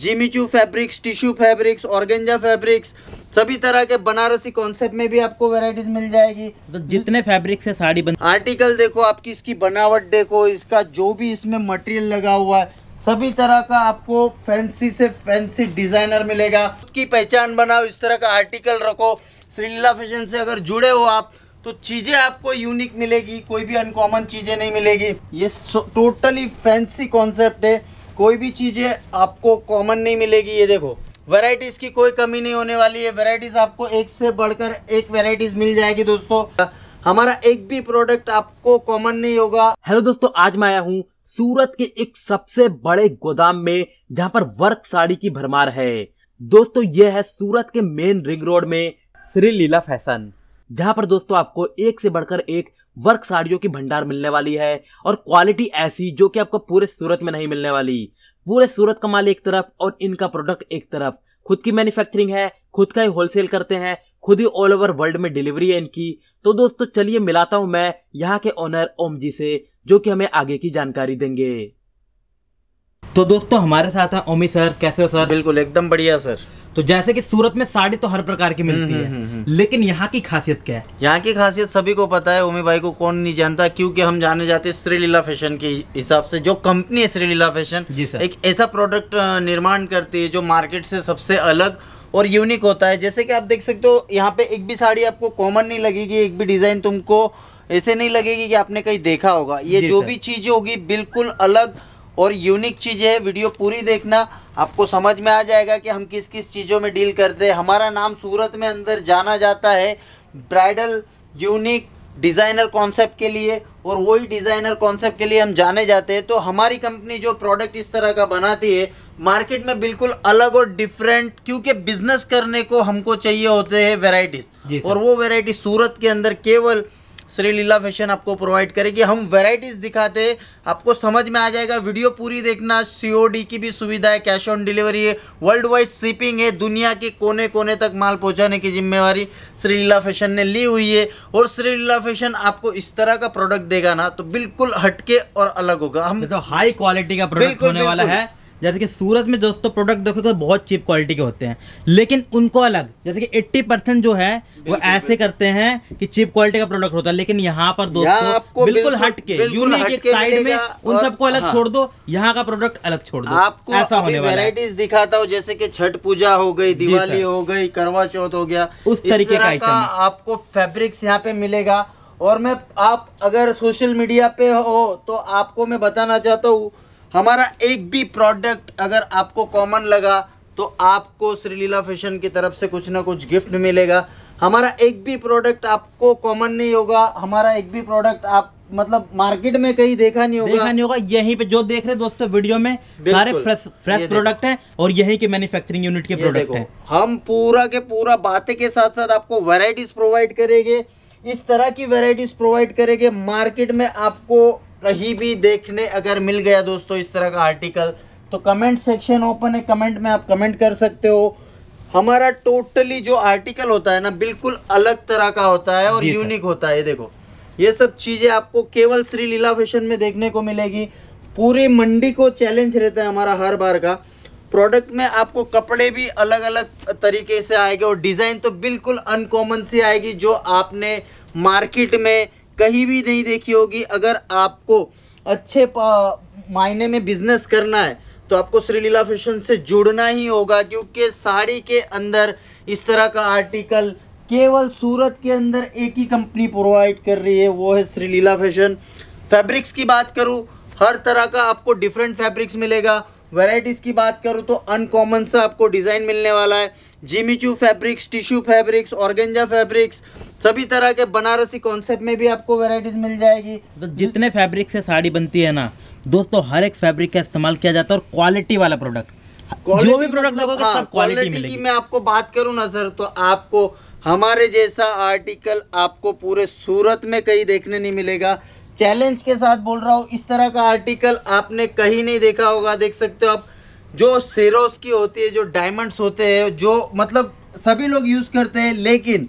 Jimmy Choo fabrics tissue fabrics organza fabrics सभी तरह के बनारसी कॉन्सेप्ट में भी आपको वेराइटीज मिल जाएगी तो जितने फैब्रिक से साड़ी बन आर्टिकल देखो आपकी इसकी बनावट देखो इसका जो भी इसमें मटेरियल लगा हुआ है सभी तरह का आपको फैंसी से फैंसी डिजाइनर मिलेगा की पहचान बनाओ इस तरह का आर्टिकल रखो श्रीला फैशन से अगर जुड़े हो आप तो चीज़ें आपको यूनिक मिलेगी कोई भी अनकॉमन चीज़ें नहीं मिलेगी ये टोटली फैंसी कॉन्सेप्ट है कोई भी चीज़ें आपको कॉमन नहीं मिलेगी ये देखो वेराइटीज़ की कोई कमी नहीं होने वाली है वेराइटीज़ आपको एक से बढ़कर एक वेराइटीज़ मिल जाएगी दोस्तों हमारा एक भी प्रोडक्ट आपको कॉमन नहीं होगा हेलो दोस्तों आज मैं आया हूँ सूरत के एक सबसे बड़े गोदाम में जहाँ पर वर्क साड़ी की भरमार है दोस्तों ये है सूरत के मेन रिंग रोड में श्री लीला फैशन जहाँ पर दोस्तों आपको एक से बढ़कर एक वर्क साड़ियों की भंडार मिलने वाली है और क्वालिटी ऐसी जो कि आपको पूरे सूरत में नहीं मिलने वाली पूरे सूरत का माल एक तरफ और इनका प्रोडक्ट एक तरफ खुद की मैन्युफैक्चरिंग है खुद का ही होलसेल करते हैं खुद ही ऑल ओवर वर्ल्ड में डिलीवरी है इनकी तो दोस्तों चलिए मिलाता हूं मैं यहाँ के ओनर ओम जी से जो कि हमें आगे की जानकारी देंगे तो दोस्तों हमारे साथ हैं ओमी सर कैसे हो सर बिल्कुल एकदम बढ़िया सर तो जैसे कि सूरत में साड़ी तो हर प्रकार की मिलती हम्म, है हम्म, हम्म, लेकिन यहाँ की खासियत क्या है यहाँ की खासियत सभी को पता है उमी भाई को कौन नहीं जानता क्योंकि हम जाने जाते हैं श्रीलीला फैशन के हिसाब से जो कंपनी है श्रीलीला फैशन एक ऐसा प्रोडक्ट निर्माण करती है जो मार्केट से सबसे अलग और यूनिक होता है जैसे कि आप देख सकते हो यहाँ पे एक भी साड़ी आपको कॉमन नहीं लगेगी एक भी डिज़ाइन तुमको ऐसे नहीं लगेगी कि आपने कहीं देखा होगा ये जो भी चीज़ होगी बिल्कुल अलग और यूनिक चीज़ है वीडियो पूरी देखना आपको समझ में आ जाएगा कि हम किस किस चीज़ों में डील करते हैं हमारा नाम सूरत में अंदर जाना जाता है ब्राइडल यूनिक डिज़ाइनर कॉन्सेप्ट के लिए और वही डिज़ाइनर कॉन्सेप्ट के लिए हम जाने जाते हैं तो हमारी कंपनी जो प्रोडक्ट इस तरह का बनाती है मार्केट में बिल्कुल अलग और डिफरेंट क्योंकि बिजनेस करने को हमको चाहिए होते हैं वेराइटीज़ और वो वेराइटी सूरत के अंदर केवल श्री लीला फैशन आपको प्रोवाइड करेगी हम वेराइटीज़ दिखाते आपको समझ में आ जाएगा वीडियो पूरी देखना सी की भी सुविधा है कैश ऑन डिलीवरी है वर्ल्ड वाइड शिपिंग है दुनिया के कोने कोने तक माल पहुंचाने की जिम्मेवारी श्री लीला फैशन ने ली हुई है और श्री लीला फैशन आपको इस तरह का प्रोडक्ट देगा ना तो बिल्कुल हटके और अलग होगा हम तो हाई क्वालिटी का प्रोडक्ट होने वाला है जैसे कि सूरत में दोस्तों प्रोडक्ट देखोगे तो बहुत चीप क्वालिटी के होते हैं लेकिन उनको अलग जैसे कि 80 परसेंट जो है वो ऐसे करते हैं कि चीप क्वालिटी का प्रोडक्ट होता है लेकिन यहाँ पर दोस्तों बिल्कुल हट के यूनिक एक साइड में उन सबको अलग हाँ। छोड़ दो यहाँ का प्रोडक्ट अलग छोड़ दो आपको ऐसा होने वेराइटीज दिखाता हूँ जैसे की छठ पूजा हो गई दिवाली हो गई करवा चौथ हो गया उस तरीके का आपको फेब्रिक्स यहाँ पे मिलेगा और मैं आप अगर सोशल मीडिया पे हो तो आपको मैं बताना चाहता हूँ हमारा एक भी प्रोडक्ट अगर आपको कॉमन लगा तो आपको श्रीलीला फैशन की तरफ से कुछ ना कुछ गिफ्ट मिलेगा हमारा एक भी प्रोडक्ट आपको कॉमन नहीं होगा हमारा एक भी प्रोडक्ट आप मतलब मार्केट में कहीं देखा नहीं होगा देखा नहीं होगा यहीं पे जो देख रहे दोस्तों वीडियो में सारे फ्रेश फ्रेश प्रोडक्ट हैं और यही के मैन्युफैक्चरिंग यूनिट के प्रोडक्ट हैं हम पूरा के पूरा बातें के साथ साथ आपको वेराइटीज प्रोवाइड करेंगे इस तरह की वेराइटीज प्रोवाइड करेंगे मार्केट में आपको कहीं भी देखने अगर मिल गया दोस्तों इस तरह का आर्टिकल तो कमेंट सेक्शन ओपन है कमेंट में आप कमेंट कर सकते हो हमारा टोटली जो आर्टिकल होता है ना बिल्कुल अलग तरह का होता है और यूनिक होता है देखो ये सब चीज़ें आपको केवल श्री लीला फैशन में देखने को मिलेगी पूरी मंडी को चैलेंज रहता है हमारा हर बार का प्रोडक्ट में आपको कपड़े भी अलग अलग तरीके से आएंगे और डिज़ाइन तो बिल्कुल अनकॉमन सी आएगी जो आपने मार्केट में कहीं भी नहीं देखी होगी अगर आपको अच्छे मायने में बिजनेस करना है तो आपको श्रीलीला फैशन से जुड़ना ही होगा क्योंकि साड़ी के अंदर इस तरह का आर्टिकल केवल सूरत के अंदर एक ही कंपनी प्रोवाइड कर रही है वो है श्रीलीला फैशन फैब्रिक्स की बात करूँ हर तरह का आपको डिफरेंट फैब्रिक्स मिलेगा वैरायटीज़ की बात करूँ तो अनकॉमन सा आपको डिज़ाइन मिलने वाला है Jimmy Choo fabrics tissue fabrics organza fabrics सभी तरह के बनारसी कॉन्सेप्ट में भी आपको वेराइटीज मिल जाएगी तो जितने फैब्रिक से साड़ी बनती है ना दोस्तों हर एक फैब्रिक का इस्तेमाल किया जाता है और क्वालिटी वाला प्रोडक्ट जो भी प्रोडक्ट मतलब, हाँ, क्वालिटी की मैं आपको बात करूँ ना सर तो आपको हमारे जैसा आर्टिकल आपको पूरे सूरत में कहीं देखने नहीं मिलेगा चैलेंज के साथ बोल रहा हूँ इस तरह का आर्टिकल आपने कहीं नहीं देखा होगा देख सकते हो आप जो सेरोस की होती है जो डायमंड्स होते हैं जो मतलब सभी लोग यूज़ करते हैं लेकिन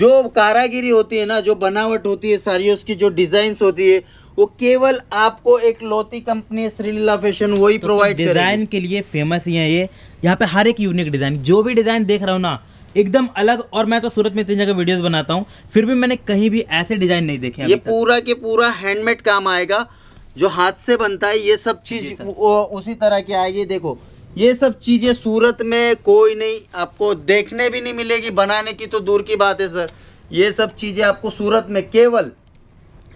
जो कारागिरी होती है ना जो बनावट होती है सारी उसकी जो डिज़ाइंस होती है वो केवल आपको एक लोती कंपनी श्रीलीला फैशन वही तो प्रोवाइड डिज़ाइन के लिए फेमस ही है ये यहाँ पे हर एक यूनिक डिज़ाइन जो भी डिज़ाइन देख रहा हूँ ना एकदम अलग और मैं तो सूरत में इतनी जगह वीडियोस बनाता हूँ फिर भी मैंने कहीं भी ऐसे डिजाइन नहीं देखे ये पूरा के पूरा हैंडमेड काम आएगा जो हाथ से बनता है ये सब चीज उसी तरह की आएगी देखो ये सब चीज़ें सूरत में कोई नहीं आपको देखने भी नहीं मिलेगी बनाने की तो दूर की बात है सर ये सब चीज़ें आपको सूरत में केवल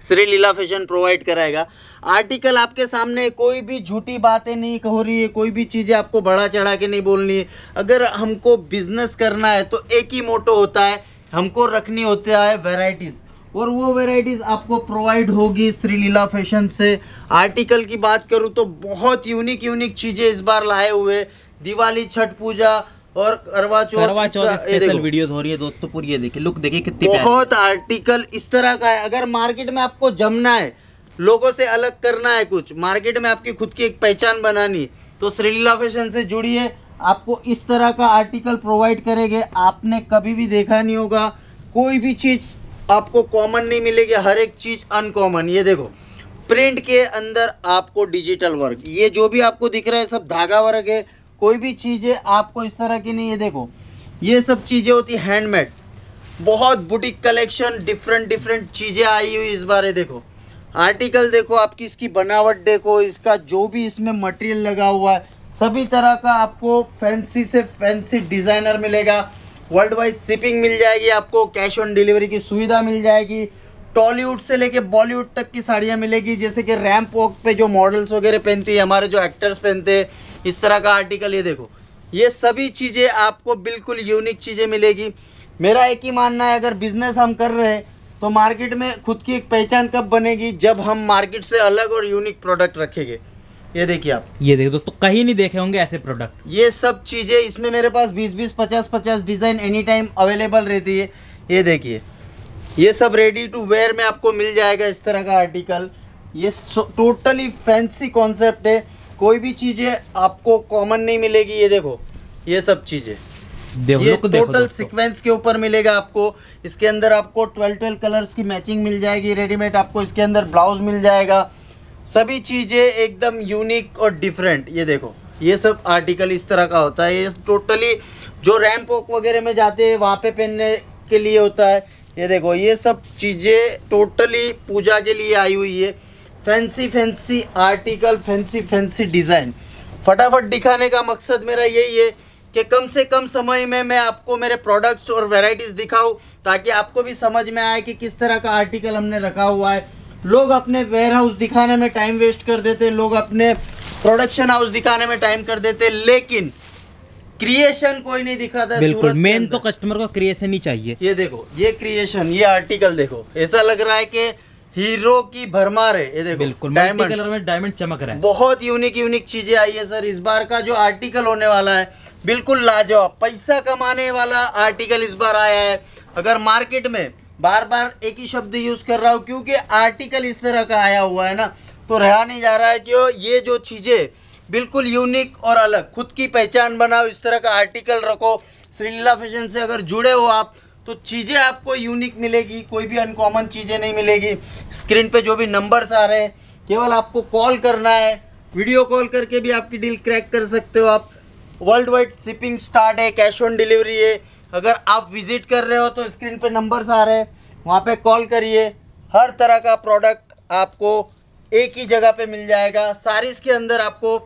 श्री लीला फैशन प्रोवाइड कराएगा आर्टिकल आपके सामने कोई भी झूठी बातें नहीं हो रही है कोई भी चीज़ें आपको बढ़ा चढ़ा के नहीं बोलनी है अगर हमको बिजनेस करना है तो एक ही मोटो होता है हमको रखनी होता है वेराइटीज़ और वो वेराइटीज़ आपको प्रोवाइड होगी श्री लीला फैशन से आर्टिकल की बात करूँ तो बहुत यूनिक यूनिक चीज़ें इस बार लाए हुए दिवाली छठ पूजा और करवा चौथ करवा चौथ स्पेशल वीडियोस हो रही है दोस्तों पूरी ये देखिए लुक देखिए कितनी बहुत आर्टिकल इस तरह का है अगर मार्केट में आपको जमना है लोगों से अलग करना है कुछ मार्केट में आपकी खुद की एक पहचान बनानी तो श्रीलीला फैशन से जुड़ी है आपको इस तरह का आर्टिकल प्रोवाइड करेंगे आपने कभी भी देखा नहीं होगा कोई भी चीज़ आपको कॉमन नहीं मिलेगी हर एक चीज़ अनकॉमन ये देखो प्रिंट के अंदर आपको डिजिटल वर्क ये जो भी आपको दिख रहा है सब धागा वर्क है कोई भी चीज़ें आपको इस तरह की नहीं है देखो ये सब चीज़ें होती हैंडमेड बहुत बुटीक कलेक्शन डिफरेंट डिफरेंट चीज़ें आई हुई इस बारे देखो आर्टिकल देखो आपकी इसकी बनावट देखो इसका जो भी इसमें मटेरियल लगा हुआ है सभी तरह का आपको फैंसी से फैंसी डिज़ाइनर मिलेगा वर्ल्ड वाइज शिपिंग मिल जाएगी आपको कैश ऑन डिलीवरी की सुविधा मिल जाएगी टॉलीवुड से लेके बॉलीवुड तक की साड़ियाँ मिलेगी जैसे कि रैम्प वॉक पे जो मॉडल्स वगैरह पहनती है हमारे जो एक्टर्स पहनते हैं इस तरह का आर्टिकल ये देखो ये सभी चीज़ें आपको बिल्कुल यूनिक चीज़ें मिलेगी मेरा एक ही मानना है अगर बिजनेस हम कर रहे हैं तो मार्केट में खुद की एक पहचान कब बनेगी जब हम मार्केट से अलग और यूनिक प्रोडक्ट रखेंगे ये देखिए आप ये देखिए दोस्तों कहीं नहीं देखे होंगे ऐसे प्रोडक्ट ये सब चीज़ें इसमें मेरे पास 20 20 50 50 डिज़ाइन एनी टाइम अवेलेबल रहती है ये देखिए ये सब रेडी टू वेयर में आपको मिल जाएगा इस तरह का आर्टिकल ये टोटली फैंसी कॉन्सेप्ट है कोई भी चीज़ें आपको कॉमन नहीं मिलेगी ये देखो ये सब चीज़ें ये टोटल सीक्वेंस के ऊपर मिलेगा आपको इसके अंदर आपको ट्वेल्व ट्वेल्व कलर्स की मैचिंग मिल जाएगी रेडीमेड आपको इसके अंदर ब्लाउज मिल जाएगा सभी चीज़ें एकदम यूनिक और डिफरेंट ये देखो ये सब आर्टिकल इस तरह का होता है ये टोटली जो रैम्प वॉक वगैरह में जाते हैं वहाँ पे पहनने के लिए होता है ये देखो ये सब चीज़ें टोटली पूजा के लिए आई हुई है fancy fancy article fancy fancy design फटाफट दिखाने का मकसद मेरा यही है कि कम से कम समय में मैं आपको मेरे प्रोडक्ट्स और वेराइटीज़ दिखाऊँ ताकि आपको भी समझ में आए कि किस तरह का आर्टिकल हमने रखा हुआ है लोग अपने वेयर हाउस दिखाने में टाइम वेस्ट कर देते लोग अपने प्रोडक्शन हाउस दिखाने में टाइम कर देते लेकिन क्रिएशन कोई नहीं दिखाता बिल्कुल मेन तो कस्टमर को क्रिएशन ही चाहिए ये देखो ये क्रिएशन ये आर्टिकल देखो ऐसा लग रहा है कि हीरो की भरमार है ये देखो बिल्कुल डायमंड कलर में डायमंड चमक रहा है बहुत यूनिक यूनिक चीजें आई है सर इस बार का जो आर्टिकल होने वाला है बिल्कुल लाजवाब पैसा कमाने वाला आर्टिकल इस बार आया है अगर मार्केट में बार बार एक ही शब्द यूज कर रहा हूँ क्योंकि आर्टिकल इस तरह का आया हुआ है ना तो रहा नहीं जा रहा है कि ये जो चीजें बिल्कुल यूनिक और अलग खुद की पहचान बनाओ इस तरह का आर्टिकल रखो श्रीला फैशन से अगर जुड़े हो आप तो चीज़ें आपको यूनिक मिलेगी कोई भी अनकॉमन चीज़ें नहीं मिलेगी स्क्रीन पे जो भी नंबर्स आ रहे हैं केवल आपको कॉल करना है वीडियो कॉल करके भी आपकी डील क्रैक कर सकते हो आप वर्ल्ड वाइड शिपिंग स्टार्ट है कैश ऑन डिलीवरी है अगर आप विजिट कर रहे हो तो स्क्रीन पर नंबर्स आ रहे हैं वहाँ पर कॉल करिए हर तरह का प्रोडक्ट आपको एक ही जगह पर मिल जाएगा सारी इसके अंदर आपको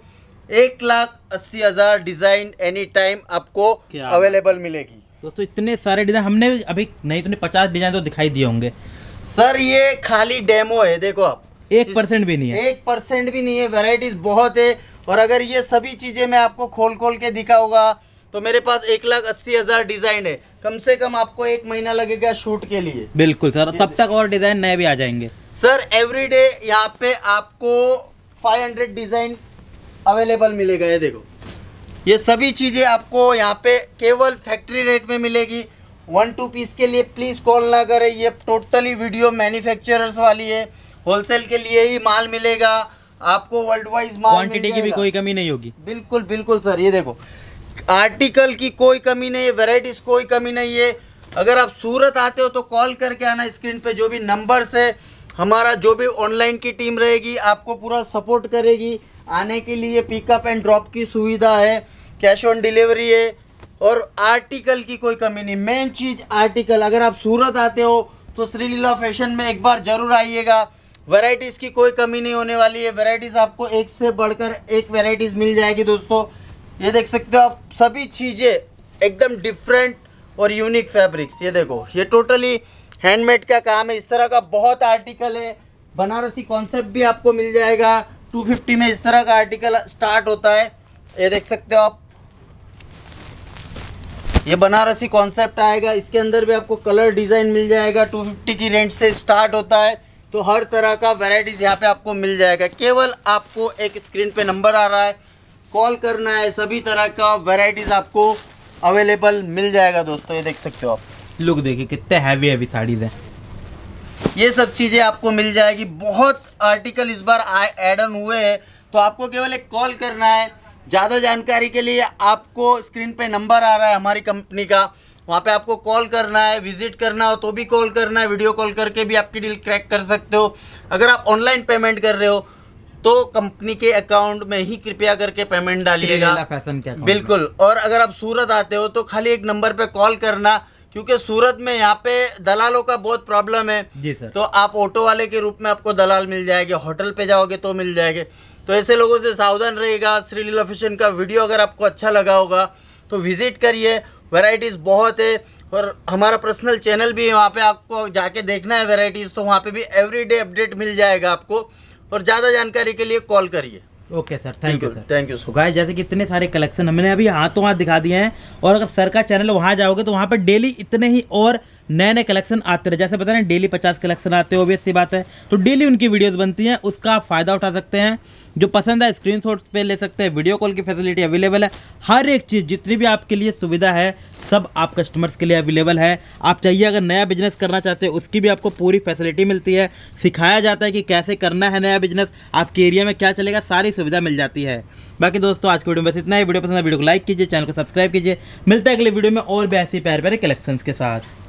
एक लाख अस्सी हज़ार डिज़ाइन एनी टाइम आपको अवेलेबल मिलेगी दोस्तों इतने सारे डिज़ाइन हमने अभी नहीं तो पचास डिज़ाइन तो दिखाई दिए होंगे सर ये खाली डेमो है देखो आप एक परसेंट भी नहीं है एक परसेंट भी नहीं है वेराइटीज बहुत है और अगर ये सभी चीज़ें मैं आपको खोल खोल के दिखाऊंगा तो मेरे पास एक लाख अस्सी हज़ार डिज़ाइन है कम से कम आपको एक महीना लगेगा शूट के लिए बिल्कुल सर तब तक और डिज़ाइन नए भी आ जाएंगे सर एवरीडे यहाँ पे आपको 500 डिज़ाइन अवेलेबल मिलेगा ये देखो ये सभी चीज़ें आपको यहाँ पे केवल फैक्ट्री रेट में मिलेगी वन टू पीस के लिए प्लीज़ कॉल ना करें ये टोटली वीडियो मैन्युफैक्चरर्स वाली है होलसेल के लिए ही माल मिलेगा आपको वर्ल्ड वाइज माल क्वांटिटी की भी कोई कमी नहीं होगी बिल्कुल बिल्कुल सर ये देखो आर्टिकल की कोई कमी नहीं है वेराइटीज़ कोई कमी नहीं है अगर आप सूरत आते हो तो कॉल करके आना स्क्रीन पर जो भी नंबर्स है हमारा जो भी ऑनलाइन की टीम रहेगी आपको पूरा सपोर्ट करेगी आने के लिए पिकअप एंड ड्रॉप की सुविधा है कैश ऑन डिलीवरी है और आर्टिकल की कोई कमी नहीं मेन चीज़ आर्टिकल अगर आप सूरत आते हो तो श्रीलीला फैशन में एक बार ज़रूर आइएगा वैरायटीज़ की कोई कमी नहीं होने वाली है वेराइटीज़ आपको एक से बढ़कर एक वैरायटीज़ मिल जाएगी दोस्तों ये देख सकते हो आप सभी चीज़ें एकदम डिफरेंट और यूनिक फैब्रिक्स ये देखो ये टोटली हैंडमेड का काम है इस तरह का बहुत आर्टिकल है बनारसी कॉन्सेप्ट भी आपको मिल जाएगा 250 में इस तरह का आर्टिकल स्टार्ट होता है ये देख सकते हो आप ये बनारसी कॉन्सेप्ट आएगा इसके अंदर भी आपको कलर डिज़ाइन मिल जाएगा 250 की रेंट से स्टार्ट होता है तो हर तरह का वेराइटीज़ यहाँ पे आपको मिल जाएगा केवल आपको एक स्क्रीन पे नंबर आ रहा है कॉल करना है सभी तरह का वेराइटीज़ आपको अवेलेबल मिल जाएगा दोस्तों ये देख सकते हो आप लुक देखिए कितने हैवी हैवी साड़ीज़ हैं ये सब चीज़ें आपको मिल जाएगी बहुत आर्टिकल इस बार एड ऑन हुए हैं तो आपको केवल एक कॉल करना है ज़्यादा जानकारी के लिए आपको स्क्रीन पे नंबर आ रहा है हमारी कंपनी का वहाँ पे आपको कॉल करना है विजिट करना हो तो भी कॉल करना है वीडियो कॉल करके भी आपकी डील क्रैक कर सकते हो अगर आप ऑनलाइन पेमेंट कर रहे हो तो कंपनी के अकाउंट में ही कृपया करके पेमेंट डालिएगा फैशन के बिल्कुल और अगर आप सूरत आते हो तो खाली एक नंबर पर कॉल करना क्योंकि सूरत में यहाँ पे दलालों का बहुत प्रॉब्लम है जी सर तो आप ऑटो वाले के रूप में आपको दलाल मिल जाएंगे होटल पे जाओगे तो मिल जाएंगे तो ऐसे लोगों से सावधान रहेगा श्रीलीला फिशन का वीडियो अगर आपको अच्छा लगा होगा तो विज़िट करिए वेराइटीज़ बहुत है और हमारा पर्सनल चैनल भी है वहाँ पर आपको जाके देखना है वेराइटीज़ तो वहाँ पर भी एवरी अपडेट मिल जाएगा आपको और ज़्यादा जानकारी के लिए कॉल करिए okay sir thank you sir thank you guy जैसे कि इतने सारे कलेक्शन हमने अभी हाथों हाथ दिखा दिए हैं और अगर सर का चैनल वहाँ जाओगे तो वहाँ पर डेली इतने ही और नए नए कलेक्शन आते रहे जैसे बता रहे डेली पचास कलेक्शन आते हैं ओबियस सी बात है तो डेली उनकी वीडियोस बनती हैं उसका आप फ़ायदा उठा सकते हैं जो पसंद है स्क्रीन पे ले सकते हैं वीडियो कॉल की फैसिलिटी अवेलेबल है हर एक चीज़ जितनी भी आपके लिए सुविधा है सब आप कस्टमर्स के लिए अवेलेबल है आप चाहिए अगर नया बिजनेस करना चाहते हैं उसकी भी आपको पूरी फैसिलिटी मिलती है सिखाया जाता है कि कैसे करना है नया बिजनेस आपके एरिया में क्या चलेगा सारी सुविधा मिल जाती है बाकी दोस्तों आज की वीडियो में बस इतना ही वीडियो पसंद है वीडियो को लाइक कीजिए चैनल को सब्सक्राइब कीजिए मिलता है अगले वीडियो में और भी ऐसी प्यार प्यारे कलेक्शन के साथ